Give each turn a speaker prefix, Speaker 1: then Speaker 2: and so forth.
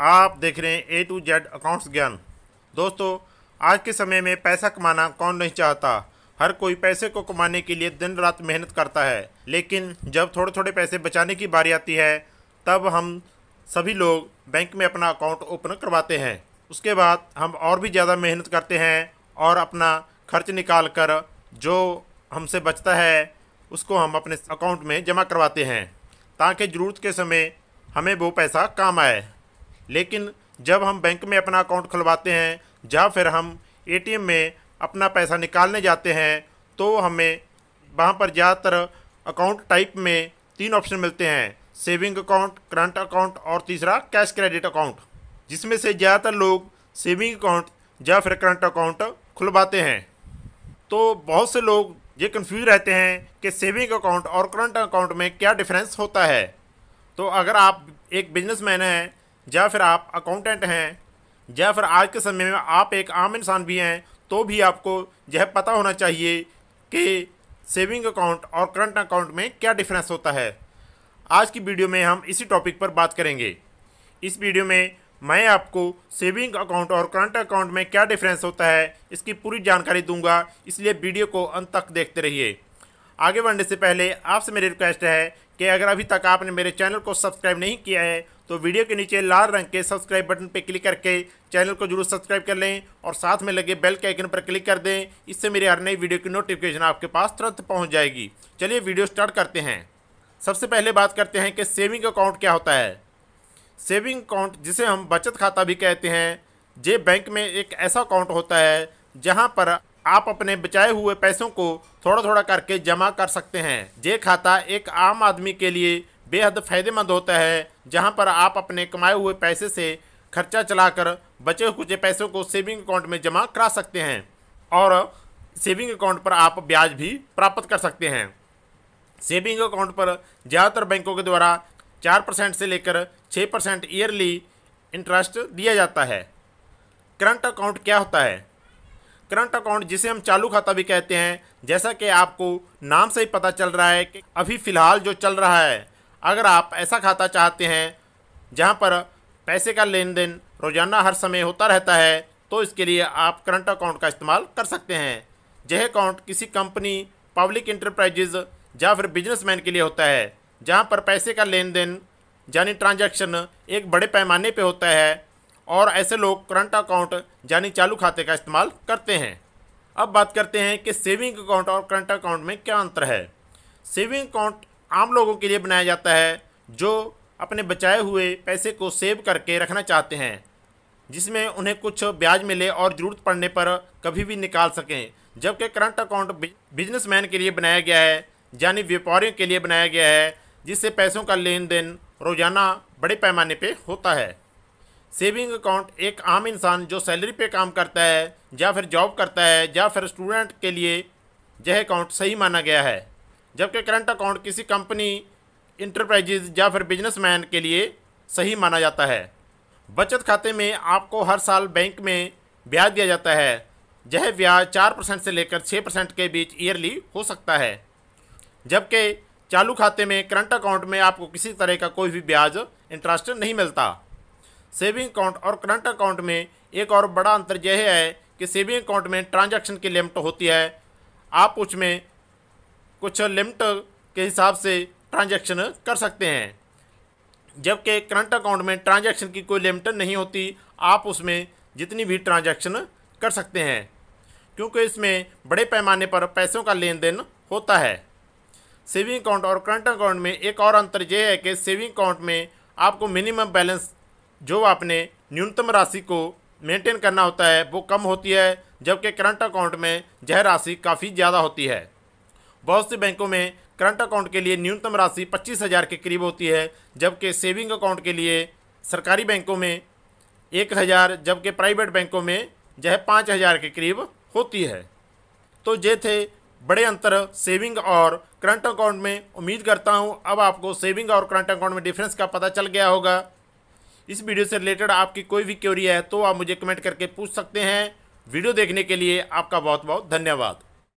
Speaker 1: आप देख रहे हैं ए टू जेड अकाउंट्स ज्ञान दोस्तों आज के समय में पैसा कमाना कौन नहीं चाहता हर कोई पैसे को कमाने के लिए दिन रात मेहनत करता है लेकिन जब थोड़े थोड़े पैसे बचाने की बारी आती है तब हम सभी लोग बैंक में अपना अकाउंट ओपन करवाते हैं उसके बाद हम और भी ज़्यादा मेहनत करते हैं और अपना खर्च निकाल कर जो हमसे बचता है उसको हम अपने अकाउंट में जमा करवाते हैं ताकि ज़रूरत के समय हमें वो पैसा काम आए लेकिन जब हम बैंक में अपना अकाउंट खुलवाते हैं या फिर हम ए में अपना पैसा निकालने जाते हैं तो हमें वहाँ पर ज़्यादातर अकाउंट टाइप में तीन ऑप्शन मिलते हैं सेविंग अकाउंट करंट अकाउंट और तीसरा कैश क्रेडिट अकाउंट जिसमें से ज़्यादातर लोग सेविंग अकाउंट या फिर करंट अकाउंट खुलवाते हैं तो बहुत से लोग ये कंफ्यूज रहते हैं कि सेविंग अकाउंट और करंट अकाउंट में क्या डिफरेंस होता है तो अगर आप एक बिजनेसमैन हैं या फिर आप अकाउंटेंट हैं या फिर आज के समय में आप एक आम इंसान भी हैं तो भी आपको यह पता होना चाहिए कि सेविंग अकाउंट और करंट अकाउंट में क्या डिफरेंस होता है आज की वीडियो में हम इसी टॉपिक पर बात करेंगे इस वीडियो में मैं आपको सेविंग अकाउंट और करंट अकाउंट में क्या डिफरेंस होता है इसकी पूरी जानकारी दूंगा इसलिए वीडियो को अंत तक देखते रहिए आगे बढ़ने से पहले आपसे मेरी रिक्वेस्ट है कि अगर अभी तक आपने मेरे चैनल को सब्सक्राइब नहीं किया है तो वीडियो के नीचे लाल रंग के सब्सक्राइब बटन पर क्लिक करके चैनल को जरूर सब्सक्राइब कर लें और साथ में लगे बेल के आइकन पर क्लिक कर दें इससे मेरी हर नई वीडियो की नोटिफिकेशन आपके पास तुरंत पहुँच जाएगी चलिए वीडियो स्टार्ट करते हैं सबसे पहले बात करते हैं कि सेविंग अकाउंट क्या होता है सेविंग अकाउंट जिसे हम बचत खाता भी कहते हैं जे बैंक में एक ऐसा अकाउंट होता है जहाँ पर आप अपने बचाए हुए पैसों को थोड़ा थोड़ा करके जमा कर सकते हैं ये खाता एक आम आदमी के लिए बेहद फायदेमंद होता है जहां पर आप अपने कमाए हुए पैसे से खर्चा चलाकर बचे कुछ पैसों को सेविंग अकाउंट में जमा करा सकते हैं और सेविंग अकाउंट पर आप ब्याज भी प्राप्त कर सकते हैं सेविंग अकाउंट पर ज़्यादातर बैंकों के द्वारा चार परसेंट से लेकर छः परसेंट ईयरली इंटरेस्ट दिया जाता है करंट अकाउंट क्या होता है करंट अकाउंट जिसे हम चालू खाता भी कहते हैं जैसा कि आपको नाम से ही पता चल रहा है कि अभी फ़िलहाल जो चल रहा है अगर आप ऐसा खाता चाहते हैं जहां पर पैसे का लेन देन रोज़ाना हर समय होता रहता है तो इसके लिए आप करंट अकाउंट का इस्तेमाल कर सकते हैं यह अकाउंट किसी कंपनी पब्लिक इंटरप्राइजेज या फिर बिजनेसमैन के लिए होता है जहाँ पर पैसे का लेन देन यानी ट्रांजेक्शन एक बड़े पैमाने पर होता है और ऐसे लोग करंट अकाउंट यानी चालू खाते का इस्तेमाल करते हैं अब बात करते हैं कि सेविंग अकाउंट और करंट अकाउंट में क्या अंतर है सेविंग अकाउंट आम लोगों के लिए बनाया जाता है जो अपने बचाए हुए पैसे को सेव करके रखना चाहते हैं जिसमें उन्हें कुछ ब्याज मिले और ज़रूरत पड़ने पर कभी भी निकाल सकें जबकि करंट अकाउंट बिजनेसमैन के लिए बनाया गया है यानी व्यापारियों के लिए बनाया गया है जिससे पैसों का लेन देन रोज़ाना बड़े पैमाने पर होता है सेविंग अकाउंट एक आम इंसान जो सैलरी पे काम करता है या फिर जॉब करता है या फिर स्टूडेंट के लिए यह अकाउंट सही माना गया है जबकि करंट अकाउंट किसी कंपनी इंटरप्राइजेज या फिर बिजनेसमैन के लिए सही माना जाता है बचत खाते में आपको हर साल बैंक में ब्याज दिया जाता है यह ब्याज चार परसेंट से लेकर छः परसेंट के बीच ईयरली हो सकता है जबकि चालू खाते में करंट अकाउंट में आपको किसी तरह का कोई भी ब्याज इंटरेस्ट नहीं मिलता सेविंग अकाउंट और करंट अकाउंट में एक और बड़ा अंतर यह है कि सेविंग अकाउंट में ट्रांजैक्शन की लिमिट होती है आप उसमें कुछ लिमिट के हिसाब से ट्रांजैक्शन कर सकते हैं जबकि करंट अकाउंट में ट्रांजैक्शन की कोई लिमिट नहीं होती आप उसमें जितनी भी ट्रांजैक्शन कर सकते हैं क्योंकि इसमें बड़े पैमाने पर पैसों का लेन देन होता है सेविंग अकाउंट और करंट अकाउंट में एक और अंतर यह है कि सेविंग अकाउंट में आपको मिनिमम बैलेंस जो आपने न्यूनतम राशि को मेंटेन करना होता है वो कम होती है जबकि करंट अकाउंट में यह राशि काफ़ी ज़्यादा होती है बहुत से बैंकों में करंट अकाउंट के लिए न्यूनतम राशि पच्चीस हज़ार के करीब होती है जबकि सेविंग अकाउंट के लिए सरकारी बैंकों में एक हज़ार जबकि प्राइवेट बैंकों में यह पाँच हज़ार के करीब होती है तो ये थे बड़े अंतर सेविंग और करंट अकाउंट में उम्मीद करता हूँ अब आपको सेविंग और करंट अकाउंट में डिफरेंस का पता चल गया होगा इस वीडियो से रिलेटेड आपकी कोई भी क्योरी है तो आप मुझे कमेंट करके पूछ सकते हैं वीडियो देखने के लिए आपका बहुत बहुत धन्यवाद